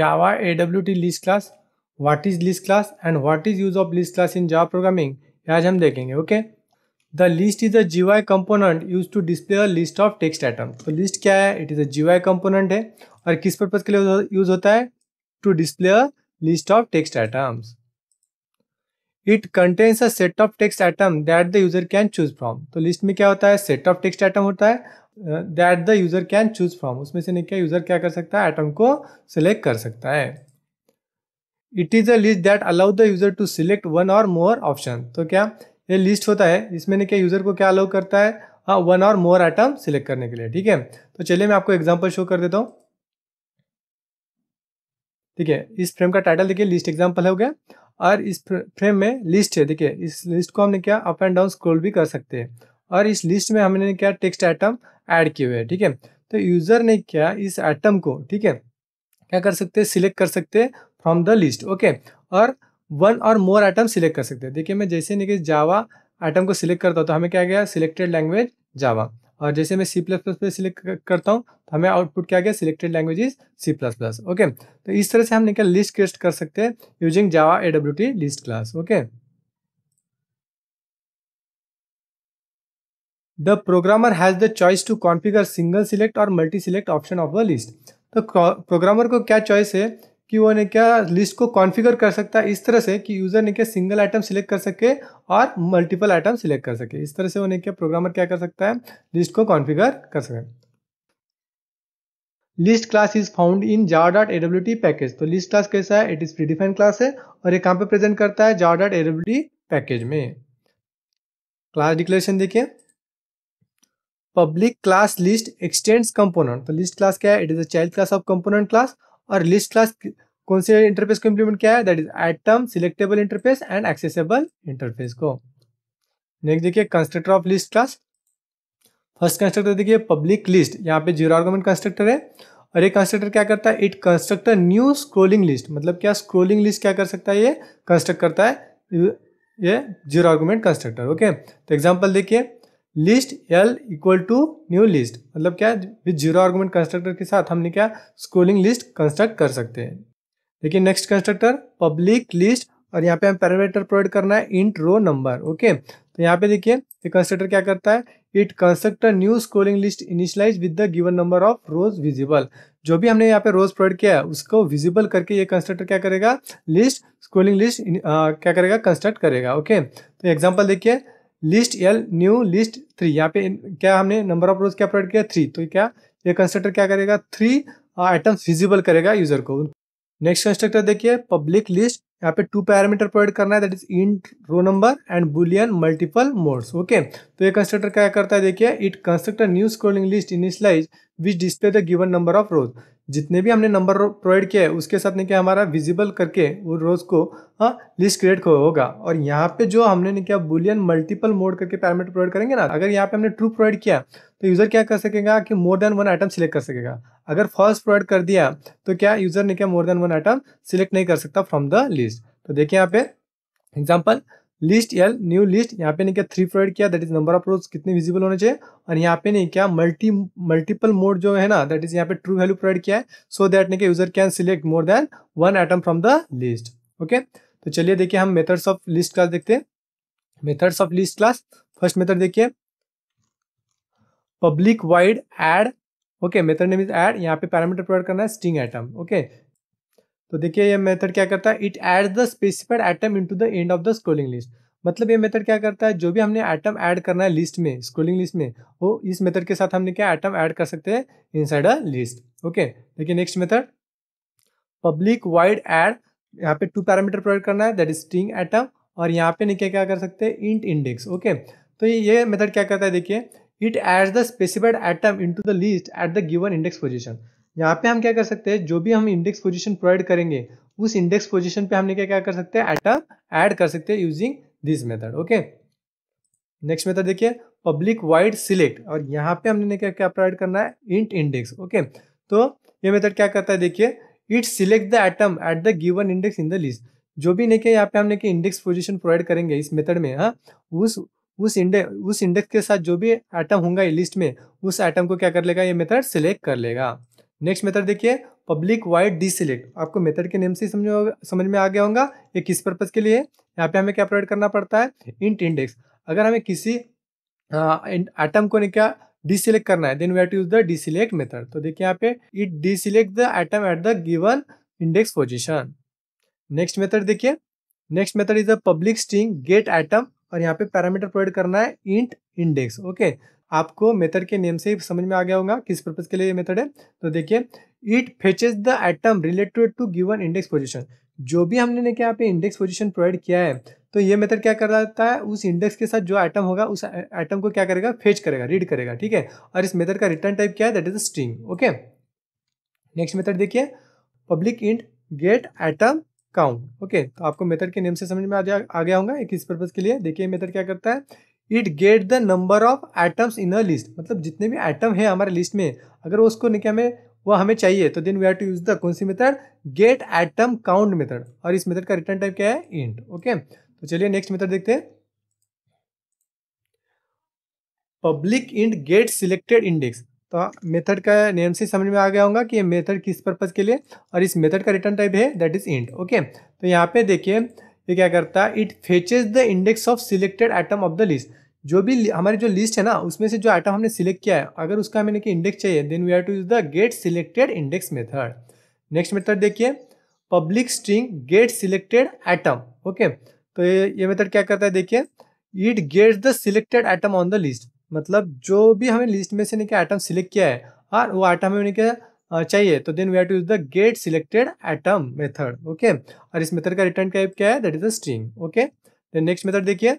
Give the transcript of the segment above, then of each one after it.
Java AWT list class, what is list class and what is use of list class in Java programming आज हम देखेंगे okay the list is a G Y component use to display a list of text item तो list क्या है it is a G Y component है और किस purpose के लिए यूज होता है to display a list of text items it contains a set of text item that the user can choose from तो लिस्ट में क्या होता है सेट ऑफ टेक्स्ट आइटम होता है that the user can choose from उसमें से क्या यूज़र क्या कर सकता है आइटम को सिलेक्ट कर सकता है it is a list that allow the user to select one or more option तो क्या ये लिस्ट होता है इसमें क्या यूज़र को क्या अलाउ करता है हाँ one or more item select करने के लिए ठीक है तो चलिए मैं आपको एग्जाम्पल शो कर देता हूँ ठीक है इस फ्रेम का टाइटल देखिए लिस्ट एग्जाम्पल हो गया और इस फ्रेम में लिस्ट है देखिए इस लिस्ट को हमने क्या अप एंड डाउन स्क्रोल भी कर सकते हैं और इस लिस्ट में हमने क्या टेक्स्ट आइटम ऐड किए हुए हैं ठीक है तो यूज़र ने क्या इस आइटम को ठीक है क्या कर सकते हैं सिलेक्ट कर सकते हैं फ्रॉम द लिस्ट ओके और one or more item select कर सकते हैं देखिए मैं जैसे नहीं कि जावा आइटम को सिलेक्ट करता हूँ तो हमें क्या गया सिलेक्टेड लैंग्वेज जावा और जैसे मैं सी प्लस प्लस पे सिलेक्ट करता हूँ तो हमें आउटपुट क्या गया selected language is C plus plus okay तो इस तरह से हम क्या लिस्ट क्रिएट कर सकते हैं using Java A W T list class okay The programmer has the choice to configure single select or multi select option of the list. तो प्रोग्रामर को क्या चॉइस है कि वो ने क्या लिस्ट को कॉन्फ़िगर कर सकता है इस तरह से कि यूज़र ने क्या सिंगल आइटम सिलेक्ट कर सके और मल्टीपल आइटम सिलेक्ट कर सके इस तरह से ने क्या प्रोग्रामर क्या कर सकता है लिस्ट को कॉन्फ़िगर कर सके list class is found in java dot A W T package तो लिस्ट क्लास कैसा है it is predefined class है और ये कहाँ पे प्रेजेंट करता है java dot A W T package में क्लास डिक्लेरेशन देखिए public class list extends component तो लिस्ट क्लास क्या है it is a child class of component class और लिस्ट क्लास कौन से इंटरफेस को इम्प्लीमेंट किया है that is item selectable interface and accessible interface को नेक्स्ट देखिए constructor of list class first constructor देखिए पब्लिक लिस्ट यहाँ पे जीरो आर्गोमेंट कंस्ट्रक्टर है और ये कंस्ट्रक्टर क्या करता है it construct new scrolling list मतलब क्या स्क्रोलिंग लिस्ट क्या कर सकता है ये कंस्ट्रक्ट करता है ये जीरो आर्गोमेंट कंस्ट्रक्टर ओके तो एग्जाम्पल देखिए list L equal to new list मतलब क्या विद जीरो आर्गूमेंट कंस्ट्रक्टर के साथ हमने क्या स्क्रोलिंग लिस्ट कंस्ट्रक्ट कर सकते हैं देखिए नेक्स्ट कंस्ट्रक्टर पब्लिक लिस्ट और यहाँ पे हम पैरामीटर प्रोवाइड करना है इंट रो नंबर ओके तो यहाँ पे देखिए ये कंस्ट्रक्टर क्या करता है it construct new scrolling list initialize with the given number of rows visible जो भी हमने यहाँ पे रोज प्रोवाइड किया है उसको विजिबल करके ये कंस्ट्रक्टर क्या करेगा लिस्ट स्कोलिंग लिस्ट क्या करेगा कंस्ट्रक्ट करेगा ओके तो एग्जाम्पल देखिए list L new list three यहाँ पे क्या हमने नंबर ऑफ रोज क्या प्रोवाइड किया थ्री तो क्या ये कंस्ट्रक्टर क्या करेगा थ्री आइटम्स विजिबल करेगा यूजर को नेक्स्ट कंस्ट्रक्टर देखिए पब्लिक लिस्ट यहाँ पे टू पैरामीटर प्रोवाइड करना है that is int row number and boolean multiple modes okay तो ये कंस्ट्रक्टर क्या करता है देखिए it constructor new scrolling list initialize which display the given number of rows जितने भी हमने नंबर प्रोवाइड किया है उसके साथ में क्या हमारा विजिबल करके वो रोज़ को हाँ लिस्ट क्रिएट होगा और यहाँ पे जो हमने क्या बुलियन मल्टीपल मोड करके पैरामीटर प्रोवाइड करेंगे ना अगर यहाँ पे हमने ट्रू प्रोवाइड किया तो यूज़र क्या कर सकेगा कि more than one item select कर सकेगा अगर फर्स्ट प्रोवाइड कर दिया तो क्या यूज़र ने क्या more than one item select नहीं कर सकता फ्रॉम द लिस्ट तो देखिए यहाँ पे example list L new list यहाँ पे नहीं क्या थ्री प्रोवाइड किया that is number of rows कितने विजिबल होने चाहिए और यहाँ पे नहीं क्या मल्टी मल्टीपल मोड जो है ना दैट इज यहाँ पे ट्रू वैल्यू प्रोवाइड किया है सो दैट नहीं क्या user can select more than one item from the list okay तो चलिए देखिए हम मेथड्स ऑफ लिस्ट क्लास देखते हैं methods of list class first method देखिए public void add okay method name is add यहाँ पे पैरामीटर प्रोवाइड करना है स्ट्रिंग आइटम ओके तो देखिए ये मेथड क्या करता है it add the specified item in the end of the scrolling list मतलब ये मेथड क्या करता है जो भी हमने आइटम ऐड करना है लिस्ट में स्क्रोलिंग लिस्ट में वो इस मेथड के साथ हमने क्या आइटम ऐड कर सकते हैं इनसाइड अ लिस्ट ओके देखिए next method public void add यहाँ पे टू पैरामीटर प्रोवाइड करना है दैट इज स्ट्रिंग आइटम और यहाँ पे निके क्या कर सकते हैं इंट इंडेक्स ओके तो ये मेथड क्या करता है देखिए it add the specified item in the list at the given index position यहाँ पे हम क्या कर सकते हैं जो भी हम इंडेक्स पोजिशन प्रोवाइड करेंगे उस इंडेक्स पोजिशन पे हमने क्या क्या कर सकते हैं एटम ऐड कर सकते हैं using this method okay next method देखिए पब्लिक वाइड सिलेक्ट और यहाँ पे हमने क्या क्या प्रोवाइड करना है इंट इंडेक्स ओके तो ये मेथड क्या करता है देखिए it select the item at the given index in the list जो भी नहीं यहाँ पे हमने के इंडेक्स पोजिशन प्रोवाइड करेंगे इस मेथड में हाँ उस उस इंडेक्स उस इंडेक्स के साथ जो भी एटम होगा लिस्ट में उस एटम को क्या कर लेगा ये मेथड सिलेक्ट कर लेगा नेक्स्ट मेथड देखिए पब्लिक वाइड डिसलेक्ट आपको मेथड के नेम से ही समझ समझ में आ गया होगा ये किस पर्पज़ के लिए यहाँ पे हमें क्या प्रोवाइड करना पड़ता है इंट इंडेक्स अगर हमें किसी आइटम को नहीं क्या डिसलेक्ट करना है then we to use the deselect method तो देखिए यहाँ पे it deselect the item at the given index position next method देखिए next method is the public string get item और यहाँ पे पैरामीटर प्रोवाइड करना है इंट इंडेक्स ओके आपको मेथड के नेम से ही समझ में आ गया होगा किस पर्पज के लिए ये मेथड है तो देखिए it fetches the item related to given index position जो भी हमने ने क्या पे इंडेक्स पोजिशन प्रोवाइड किया है तो ये मेथड क्या कर रहा है उस इंडेक्स के साथ जो आइटम होगा उस आइटम को क्या करेगा फेच करेगा रीड करेगा ठीक है और इस मेथड का रिटर्न टाइप क्या है that is string okay next method देखिए public int get item count okay तो आपको मेथड के नेम से समझ में आ आ गया होगा किस पर्पज के लिए देखिए मेथड क्या करता है it get the number of items in a list मतलब जितने भी एटम है हमारे लिस्ट में अगर उसको क्या हमें वो हमें चाहिए तो then we have to use the कौन सी method get item count method और इस मेथड का रिटर्न टाइप क्या है इंट ओके तो चलिए नेक्स्ट मेथड देखते हैं public int get selected index तो मेथड का नेम से समझ में आ गया होगा कि ये मेथड किस पर्पज़ के लिए और इस मेथड का रिटर्न टाइप है दैट इज इंट ओके तो यहाँ पे देखिए ये क्या करता है it fetches the index of selected item of the list जो भी हमारी जो लिस्ट है ना उसमें से जो आइटम हमने सिलेक्ट किया है अगर उसका हमें कि इंडेक्स चाहिए then we are to use the get selected index method next method देखिए public string get selected item okay तो ये ये मेथड क्या करता है देखिए it gets the selected item on the list मतलब जो भी हमें लिस्ट में से नहीं आइटम सिलेक्ट किया है और हाँ, वो आइटम हमें क्या चाहिए तो then we are to use the get selected item method okay और इस मेथड का रिटर्न टाइप क्या है that is the string okay then next method देखिए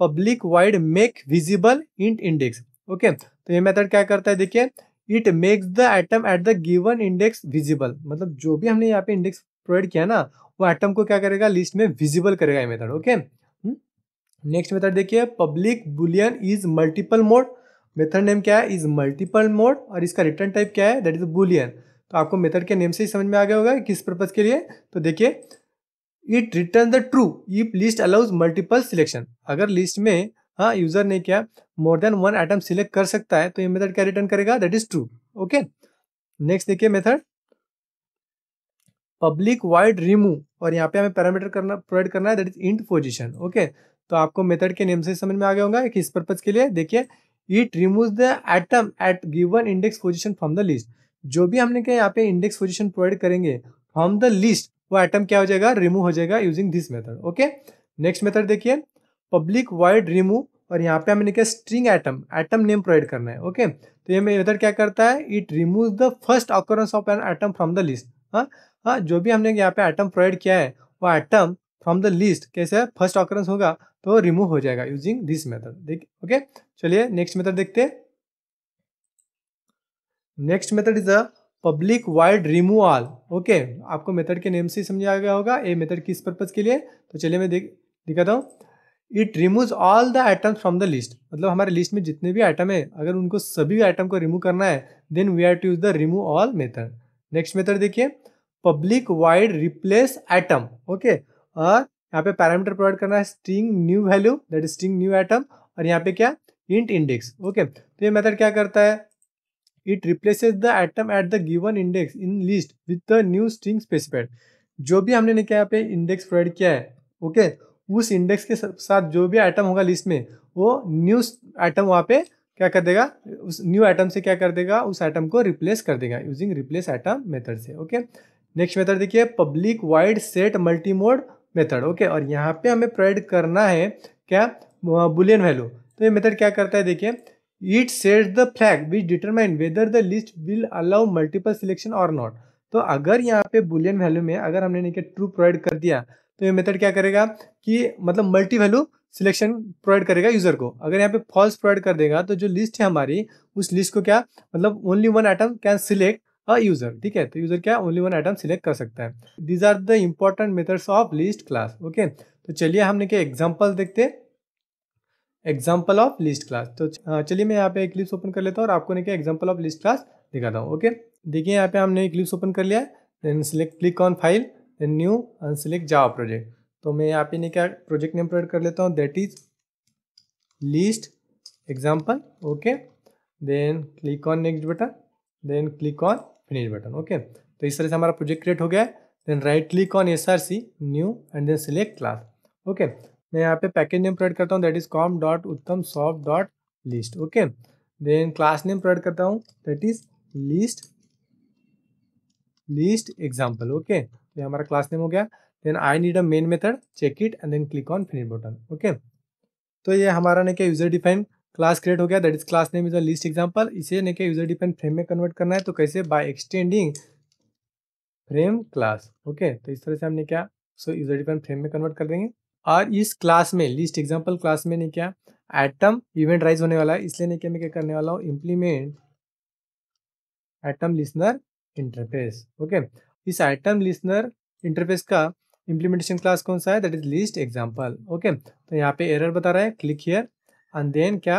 public void make visible int index okay तो ये मेथड क्या करता है देखिए it makes the item at the given index visible मतलब जो भी हमने यहाँ पे इंडेक्स प्रोवाइड किया ना वो आइटम को क्या करेगा लिस्ट में विजिबल करेगा ये मेथड ओके नेक्स्ट मेथड देखिए public boolean is multiple mode method name क्या है इज मल्टीपल मोड और इसका रिटर्न टाइप क्या है दैट इज बुलियन तो आपको मेथड के नेम से ही समझ में आ गया होगा किस पर्पज के लिए तो देखिए it return the true if list allows multiple selection अगर लिस्ट में हाँ यूजर ने क्या more than one item select कर सकता है तो ये मेथड क्या रिटर्न करेगा that is true okay next देखिए मेथड पब्लिक वाइड रिमूव और यहाँ पे हमें पैरामीटर करना प्रोवाइड करना है that is int position okay तो आपको मेथड के नेम से समझ में आ गया होगा कि इस पर्पज के लिए देखिए it remove the item at given index position from the list जो भी हमने क्या यहाँ पे इंडेक्स पोजिशन प्रोवाइड करेंगे फ्रॉम द लिस्ट वो आइटम क्या हो जाएगा रिमूव हो जाएगा using this method okay next method देखिए पब्लिक वाइड रिमूव और यहाँ पे हमें लिखा string item item name provide करना है ओके तो ये मेथड क्या करता है it remove the first occurrence of an item from the list हाँ हाँ जो भी हमने यहाँ पे आइटम प्रोवाइड किया है वो आइटम फ्रॉम द लिस्ट कैसे फर्स्ट ऑकरेंस होगा तो रिमूव हो जाएगा यूजिंग दिस मेथड देखिए ओके चलिए नेक्स्ट मेथड देखते हैं next method is a public void remove all okay आपको मेथड के नेम से ही समझ आ गया होगा ये मेथड किस पर्पज के लिए तो चलिए मैं देख दिखाता हूँ it remove all the items from the list मतलब हमारे लिस्ट में जितने भी आइटम है अगर उनको सभी आइटम को रिमूव करना है then we are to use the remove all method next method देखिए public void replace item okay और यहाँ पे पैरामीटर प्रोवाइड करना है string new value that is string new item और यहाँ पे क्या इंट इंडेक्स ओके तो ये मेथड क्या करता है it replaces the atom at the given index in list with the new string specified जो भी हमने क्या यहाँ पे इंडेक्स प्रोवाइड किया है ओके उस इंडेक्स के साथ जो भी आइटम होगा लिस्ट में वो न्यू आइटम वहाँ पे क्या कर देगा उस न्यू आइटम से क्या कर देगा उस आइटम को रिप्लेस कर देगा यूजिंग रिप्लेस आइटम मेथड से ओके नेक्स्ट मेथड देखिए public void set multi mode method okay और यहाँ पे हमें प्रोवाइड करना है क्या बुलियन वैल्यू तो ये मेथड क्या करता है देखिए it sets the flag which determine whether the list will allow multiple selection और नॉट तो अगर यहाँ पे बुलियन वैल्यू में अगर हमने इनके ट्रू प्रोवाइड कर दिया तो ये मेथड क्या करेगा कि मतलब मल्टी वैल्यू सिलेक्शन प्रोवाइड करेगा यूजर को अगर यहाँ पे फॉल्स प्रोवाइड कर देगा तो जो लिस्ट है हमारी उस लिस्ट को क्या मतलब only one item can select a user ठीक है तो यूजर क्या ओनली वन आइटम सिलेक्ट कर सकता है these are the important methods of list class okay तो चलिए हमने क्या एग्जाम्पल देखते हैं एग्जाम्पल ऑफ लिस्ट क्लास तो हाँ, चलिए मैं यहाँ पे एक लिस्ट ओपन कर लेता हूँ और आपको क्या एग्जाम्पल ऑफ लिस्ट क्लास दिखाता हूँ ओके देखिए यहाँ पे हमने एक लिस्ट ओपन कर लिया then select click on file then new and select Java project तो मैं यहाँ पे क्या प्रोजेक्ट नेम प्रोवाइड कर लेता हूँ that is list example okay then click on next button then click on finish button okay तो इस तरह से हमारा प्रोजेक्ट क्रिएट हो गया है then right click on S R C new and then select class okay मैं यहाँ पे पैकेज नेम प्रोवाइड करता हूँ that is com dot Uttam soft dot list okay then class name provide करता हूँ that is list list example okay ये हमारा class name हो गया then I need a main method check it and then click on finish button okay तो ये हमारा ना क्या यूजर डिफाइन क्लास क्रिएट हो गया that is class name is a list example इसे ना क्या यूजर डिफाइन फ्रेम में कन्वर्ट करना है तो कैसे by extending frame class okay तो इस तरह से हमने क्या सो यूजर डिफाइन फ्रेम में कन्वर्ट कर देंगे और इस क्लास में लिस्ट एग्जाम्पल क्लास में नहीं क्या एटम इवेंट राइज होने वाला है इसलिए नहीं क्या मैं क्या करने वाला हूँ implement item listener interface okay इस एटम लिसनर इंटरफेस का इम्प्लीमेंटेशन क्लास कौन सा है that is list example okay तो यहाँ पे एरर बता रहा है क्लिक हियर एंड देन क्या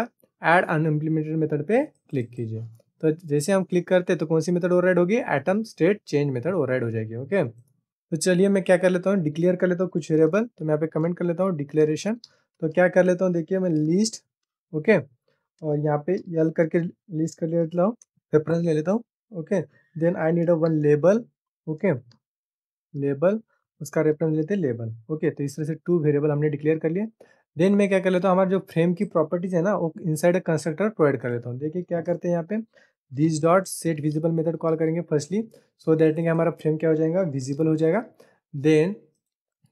एड अन इम्प्लीमेंटेड मेथड पे क्लिक कीजिए तो जैसे हम क्लिक करते हैं तो कौन सी मेथड ओवरराइड होगी item state change method override हो जाएगी ओके okay? तो चलिए मैं क्या कर लेता हूँ डिक्लेयर कर लेता हूँ कुछ वेरिएबल तो मैं यहाँ पे कमेंट कर लेता हूँ डिक्लेरेशन तो क्या कर लेता हूँ देखिए मैं लिस्ट ओके और यहाँ पे यल करके लिस्ट कर लेता हूँ रेफरेंस ले लेता हूँ okay then I need a one label okay label उसका रेफरेंस लेते लेबल ओके तो इस तरह से टू वेरिएबल हमने डिक्लेयर कर लिए देन मैं क्या कर लेता हूँ हमारा जो फ्रेम की प्रॉपर्टीज है ना वो इनसाइड अ कंस्ट्रक्टर प्रोवाइड कर लेता हूँ देखिए क्या करते हैं यहाँ पे this dot set visible method call करेंगे फर्स्टली सो दैट मीन हमारा फ्रेम क्या हो जाएगा विजिबल हो जाएगा देन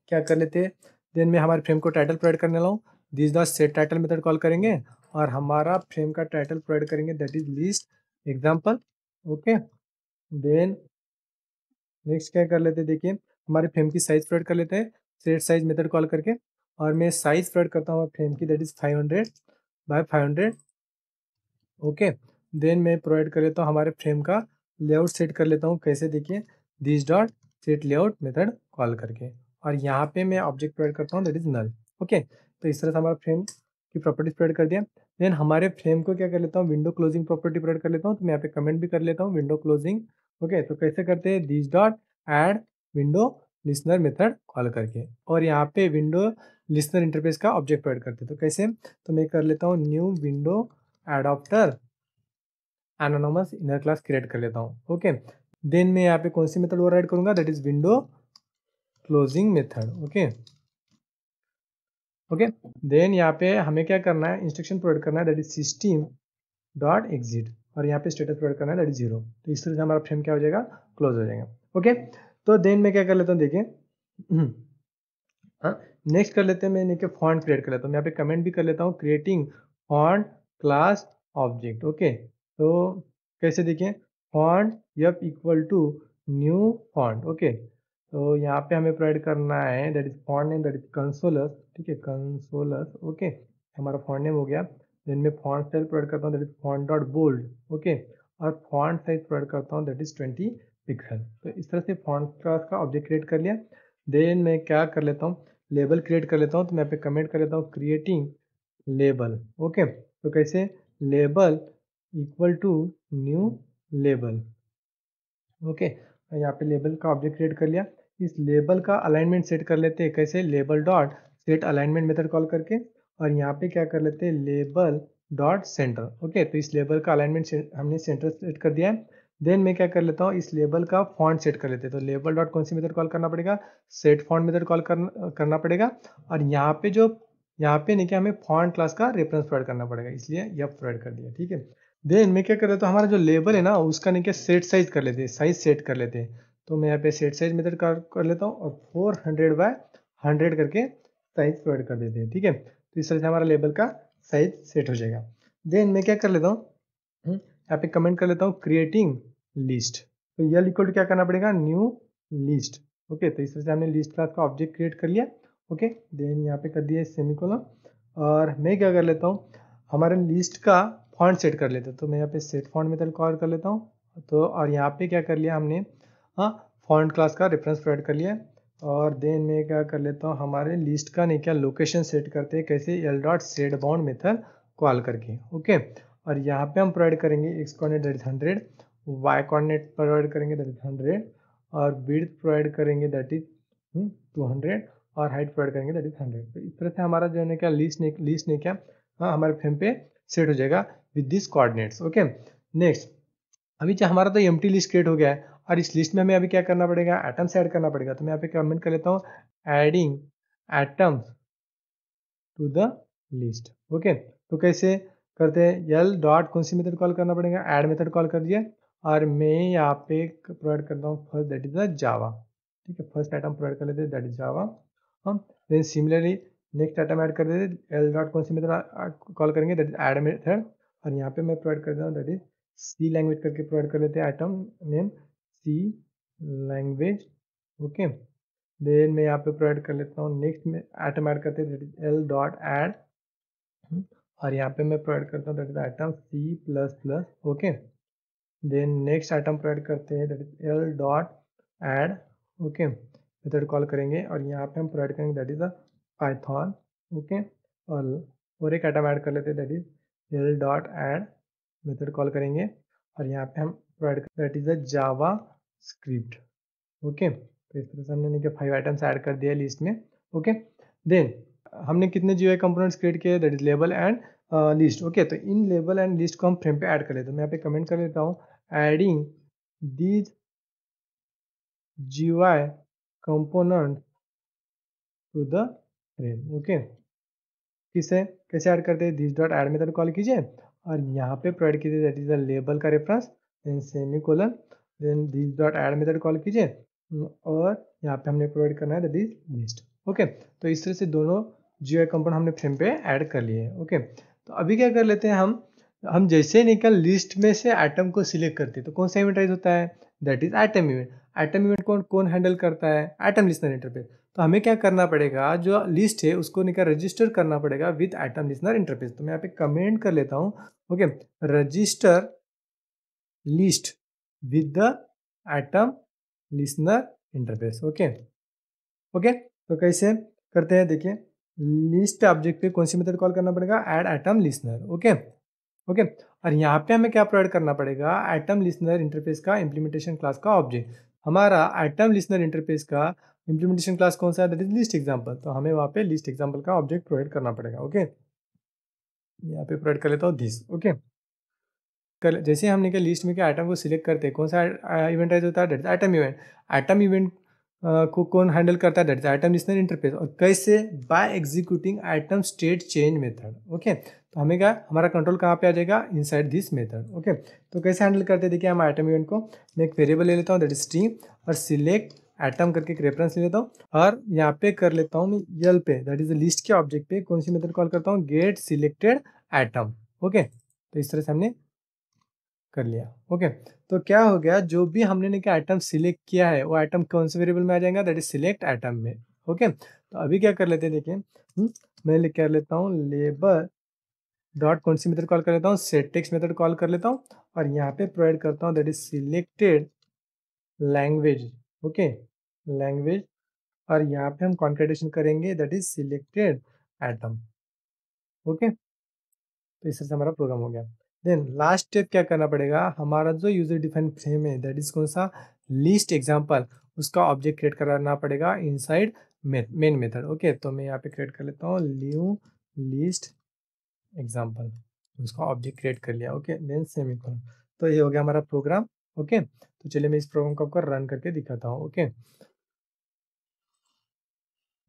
क्या कर लेते हैं देन मैं हमारे फ्रेम को टाइटल प्रोवाइड करने लाऊँ this dot set title method call करेंगे और हमारा फ्रेम का टाइटल प्रोवाइड करेंगे that is list example okay then next क्या कर लेते हैं देखिए हमारे फ्रेम की साइज प्रोवाइड कर लेते हैं सेट साइज मेथड कॉल करके और मैं साइज प्रोवाइड करता हूँ फ्रेम की that is five hundred by five hundred okay then मैं प्रोवाइड कर लेता हूँ हमारे फ्रेम का लेआउट सेट कर लेता हूँ कैसे देखिए this dot set layout method call करके और यहाँ पे मैं ऑब्जेक्ट प्रोवाइड करता हूँ दैट इज नल ओके तो इस तरह से हमारा फ्रेम की प्रॉपर्टीज प्रोवाइड कर दिया देन हमारे फ्रेम को क्या कर लेता हूँ विंडो क्लोजिंग प्रॉपर्टी प्रोवाइड कर लेता हूँ तो मैं यहाँ पे कमेंट भी कर लेता हूँ विंडो क्लोजिंग ओके तो कैसे करते हैं this dot add window listener method call करके और यहाँ पे विंडो लिसनर इंटरफेस का ऑब्जेक्ट प्रोवाइड करते हैं तो कैसे तो मैं कर लेता हूँ new window adapter anonymous inner class create कर लेता हूँ ओके देन मैं यहाँ पे कौन सी मेथड ओवरराइड करूंगा that is window closing method okay okay then यहाँ पे हमें क्या करना है इंस्ट्रक्शन प्रोवाइड करना है that is system dot exit और यहाँ पे स्टेटस प्रोवाइड करना है दैट इज जीरो तो इस तरह से हमारा फ्रेम क्या हो जाएगा क्लोज हो जाएगा ओके तो देन मैं क्या कर लेता हूँ देखिए नेक्स्ट हाँ? कर लेते हैं मैं इनके फॉन्ट क्रिएट कर लेता हूँ यहाँ पे कमेंट भी कर लेता हूँ creating font class object okay तो कैसे देखें फॉन्ट यप equal to new font okay तो यहाँ पे हमें प्रोवाइड करना है that is font name that is Consolas ठीक है कंसोलस ओके हमारा फॉन्ट नेम हो गया देन मैं फॉन्ट साइज प्रोवाइड करता हूँ that is font dot bold okay और फॉन्ट साइज प्रोवाइड करता हूँ दैट इज ट्वेंटी पिक्सल तो इस तरह से फॉन्ट क्लास का ऑब्जेक्ट क्रिएट कर लिया देन मैं क्या कर लेता हूँ लेबल क्रिएट कर लेता हूँ तो मैं यहाँ पे कमेंट कर लेता हूँ क्रिएटिंग लेबल ओके तो कैसे label equal to new label okay यहाँ पे लेबल का ऑब्जेक्ट क्रिएट कर लिया इस लेबल का अलाइनमेंट सेट कर लेते हैं कैसे label dot set alignment method call करके और यहाँ पे क्या कर लेते हैं लेबल डॉट सेंटर ओके तो इस लेबल का अलाइनमेंट हमने सेंटर सेट कर दिया है देन मैं क्या कर लेता हूँ इस लेबल का फॉन्ट सेट कर लेते हैं तो लेबल डॉट कौन सी मेथड कॉल करना पड़ेगा सेट फॉन्ट मेथड कॉल करना करना पड़ेगा और यहाँ पे जो यहाँ पे नहीं क्या हमें फॉन्ट क्लास का रेफरेंस प्रोवाइड करना पड़ेगा इसलिए यह प्रोवाइड कर दिया ठीक है देन मैं क्या कर लेता तो हूँ हमारा जो लेबल है ना उसका नहीं क्या सेट साइज कर लेते हैं साइज सेट कर लेते हैं तो मैं यहाँ पे सेट साइज मेथड कर, कर लेता हूँ और फोर हंड्रेड बाय हंड्रेड करके साइज प्रोवाइड कर देते हैं ठीक है तो इस तरह से हमारा लेबल का साइज सेट हो जाएगा देन मैं क्या कर लेता हूँ हम्म, यहाँ पे कमेंट कर लेता हूँ क्रिएटिंग लिस्ट तो यल इक्वल क्या करना पड़ेगा न्यू लिस्ट ओके तो इस तरह से हमने लिस्ट क्लास का ऑब्जेक्ट क्रिएट कर लिया ओके देन यहाँ पे कर दिया सेमी और मैं क्या कर लेता हूँ हमारे लिस्ट का फॉन्ट सेट कर लेते तो मैं यहाँ पे सेट फॉन्ट मेथड कॉल कर लेता हूँ तो और यहाँ पे क्या कर लिया हमने हाँ फॉन्ट क्लास का रेफरेंस प्रोवाइड कर लिया और देन मैं क्या कर लेता हूँ हमारे लिस्ट का नहीं क्या लोकेशन सेट करते हैं कैसे L dot set bound method call करके ओके और यहाँ पे हम प्रोवाइड करेंगे X coordinate that is hundred Y coordinate provide करेंगे दैट इज हंड्रेड और विथ प्रोवाइड करेंगे दैट इज टू हंड्रेड और हाइट प्रोवाइड करेंगे दैट इज हंड्रेड तो इस तरह से हमारा जो है क्या लिस्ट ने लिस्ट ने क्या हाँ हमारे फेम पे सेट हो जाएगा with these coordinates okay next अभी चाहे हमारा तो एम लिस्ट क्रिएट हो गया है और इस लिस्ट में हमें अभी क्या करना पड़ेगा एटम्स ऐड करना पड़ेगा तो मैं यहाँ पे कमेंट कर लेता हूँ adding items to the list okay तो कैसे करते हैं यल डॉट कौन सी मेथड कॉल करना पड़ेगा एड मेथड कॉल कर दिए और मैं यहाँ पे प्रोवाइड करता हूँ first that is the Java ठीक है फर्स्ट आइटम प्रोवाइड कर लेते दैट इज जावा हम then similarly next item add कर देते एल डॉट कौन सी मेथड कॉल करेंगे दैट इज एड मेथड और यहाँ पे मैं प्रोवाइड कर देता हूँ दैट इज सी लैंग्वेज करके प्रोवाइड कर लेते हैं item name C language okay then मैं यहाँ पे प्रोवाइड कर लेता हूँ नेक्स्ट में आइटम ऐड करते हैं that is L dot add और यहाँ पे मैं प्रोवाइड करता हूँ that is item C plus plus okay then next item provide करते हैं that is L dot add okay method call करेंगे और यहाँ पे हम प्रोवाइड करेंगे that is a Python okay और एक आइटम ऐड कर लेते हैं that is L dot add method call करेंगे और यहाँ पे हम provide that is a JavaScript okay तो इस तरह से हमने देखिए फाइव आइटम्स ऐड कर दिया लिस्ट में ओके देन हमने कितने जो है कंपोनेंट्स क्रिएट किए that is label and list okay तो इन लेबल एंड लिस्ट को हम फ्रेम पे ऐड कर लेते हैं तो मैं यहाँ पे कमेंट कर लेता हूँ adding these ji Y component to the frame okay किससे कैसे ऐड करते हैं this dot add method call कीजिए और यहाँ पे प्रोवाइड कीजिए दैट इज द लेबल का reference then semicolon then this dot add method call कीजिए हम्म, और यहाँ पे हमने प्रोवाइड करना है दैट इज लिस्ट ओके तो इस तरह से दोनों जियो आई कंपोनेंट हमने फ्रेम पे ऐड कर लिए ओके तो अभी क्या कर लेते हैं हम हम जैसे निकल लिस्ट में से आइटम को सिलेक्ट करते हैं तो कौन सा इवेंट राइज होता है that is item event item event कौन कौन हैंडल करता है आइटम लिस्ट जनरेटर पे तो हमें क्या करना पड़ेगा जो लिस्ट है उसको निकाल रजिस्टर करना पड़ेगा विथ आइटम लिस्नर इंटरफेस तो मैं यहाँ पे कमेंट कर लेता हूँ okay register list with the item listener interface okay okay तो कैसे करते हैं देखिए लिस्ट ऑब्जेक्ट पे कौन सी मेथड कॉल करना पड़ेगा add item listener okay okay और यहाँ पे हमें क्या प्रोवाइड करना पड़ेगा आइटम लिस्नर इंटरफेस का इम्प्लीमेंटेशन क्लास का ऑब्जेक्ट हमारा आइटम लिस्नर इंटरफेस का इम्प्लीमेंटेशन क्लास कौन सा है दैट इज लिस्ट एग्जाम्पल तो हमें वहाँ पे लिस्ट एग्जाम्पल का ऑब्जेक्ट प्रोवाइड करना पड़ेगा ओके यहाँ पे प्रोवाइड कर लेता हूँ दिस ओके कल जैसे हमने क्या लिस्ट में क्या आइटम को सिलेक्ट करते हैं कौन सा इवेंट राइज होता है that item event item event को कौन हैंडल करता है डेट आइटम लिस्नर इंटरफेस और कैसे by executing item state change method okay तो हमें क्या हमारा कंट्रोल कहाँ पे आ जाएगा इनसाइड दिस मेथड ओके तो कैसे हैंडल करते हैं देखिए हम आइटम इवेंट को मैं एक वेरिएबल ले लेता हूँ दैट इज स्ट्रिंग और सिलेक्ट एटम करके एक रेफरेंस ले लेता हूँ और यहाँ पे कर लेता हूँ मैं यल पे दैट इज लिस्ट के ऑब्जेक्ट पे कौन सी मेथड कॉल करता हूँ गेट सिलेक्टेड एटम ओके तो इस तरह से हमने कर लिया ओके okay. तो क्या हो गया जो भी हमने ने क्या आइटम सिलेक्ट किया है वो आइटम कौन से वेरिएबल में आ जाएगा दैट इज सिलेक्ट आइटम में ओके okay. तो अभी क्या कर लेते हैं देखिए हम्म? मैं लिख कर लेता हूँ लेबर डॉट कौन सी मेथड कॉल कर लेता हूँ सेटेक्स मेथड कॉल कर लेता हूँ और यहाँ पे प्रोवाइड करता हूँ that is selected language okay language और यहाँ पे हम कॉन्क्रेटेशन करेंगे that is selected item okay तो इस तरह से हमारा प्रोग्राम हो गया देन लास्ट स्टेप क्या करना पड़ेगा हमारा जो यूजर डिफाइन फ्रेम है दैट इज कौन सा लिस्ट एग्जाम्पल उसका ऑब्जेक्ट क्रिएट करना पड़ेगा inside main method okay तो मैं यहाँ पे क्रिएट कर लेता हूँ ल्यू लिस्ट एग्जाम्पल उसका ऑब्जेक्ट क्रिएट कर लिया ओके देन सेमी तो ये हो गया हमारा प्रोग्राम ओके तो चलिए मैं इस प्रोग्राम को आपको रन करके दिखाता हूँ ओके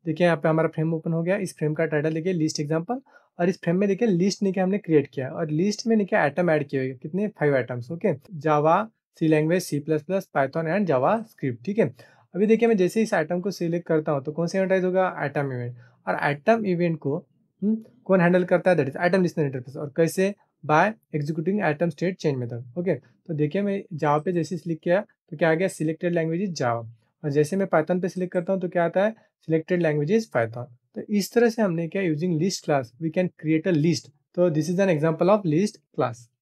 देखिए यहाँ पे हमारा फ्रेम ओपन हो गया इस फ्रेम का टाइटल देखिए लिस्ट एग्जांपल और इस फ्रेम में देखिए लिस्ट ने हमने क्रिएट किया और लिस्ट में देखिए आइटम ऐड किए हुए कितने five items okay Java C language C plus plus Python and JavaScript ठीक है अभी देखिए मैं जैसे इस आइटम को सिलेक्ट करता हूँ तो कौन सा इवेंटाइज होगा आइटम इवेंट और आइटम इवेंट को हुँ? हम्म, कौन हैंडल करता है that is item listener interface और कैसे by executing item state change method okay तो देखिए मैं जावा पे जैसे सिलेक्ट किया तो क्या आ गया सिलेक्टेड लैंग्वेज इज जावा और जैसे मैं पाइथन पे सिलेक्ट करता हूँ तो क्या आता है सिलेक्टेड लैंग्वेजेस पाइथन तो इस तरह से हमने क्या using list class we can create a list तो this is an example of list class